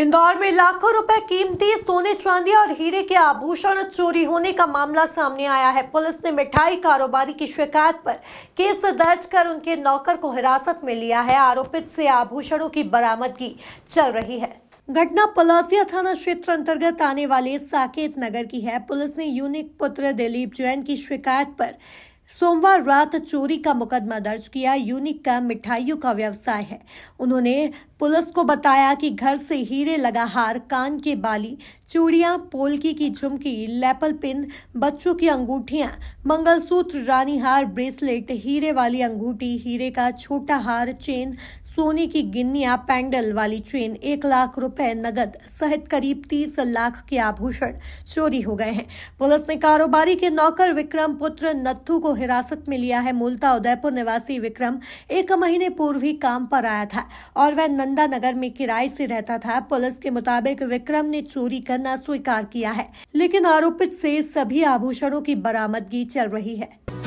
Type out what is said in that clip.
इंदौर में लाखों रुपए कीमती सोने चांदी और हीरे के आभूषण चोरी होने का मामला सामने आया है पुलिस ने मिठाई कारोबारी की शिकायत पर केस दर्ज कर उनके नौकर को हिरासत में लिया है आरोपित से आभूषणों की बरामदगी चल रही है घटना पलासिया थाना क्षेत्र अंतर्गत आने वाले साकेत नगर की है पुलिस ने यूनिक पुत्र दिलीप जैन की शिकायत पर सोमवार रात चोरी का मुकदमा दर्ज किया यूनिक का मिठाइयों का व्यवसाय है उन्होंने पुलिस को बताया कि घर से हीरे लगा हार कान के बाली चूड़ियां पोलकी की झुमकी लेपल पिन बच्चों की अंगूठियां मंगलसूत्र रानी हार ब्रेसलेट हीरे वाली अंगूठी हीरे का छोटा हार चेन सोने की गिन्निया पैंडल वाली चेन एक लाख रुपए नगद सहित करीब तीस लाख के आभूषण चोरी हो गए हैं पुलिस ने कारोबारी के नौकर विक्रम पुत्र नत्थू को हिरासत में लिया है मूलता उदयपुर निवासी विक्रम एक महीने पूर्व ही काम पर आया था और वह नंदा नगर में किराए से रहता था पुलिस के मुताबिक विक्रम ने चोरी करना स्वीकार किया है लेकिन आरोपित से सभी आभूषणों की बरामदगी चल रही है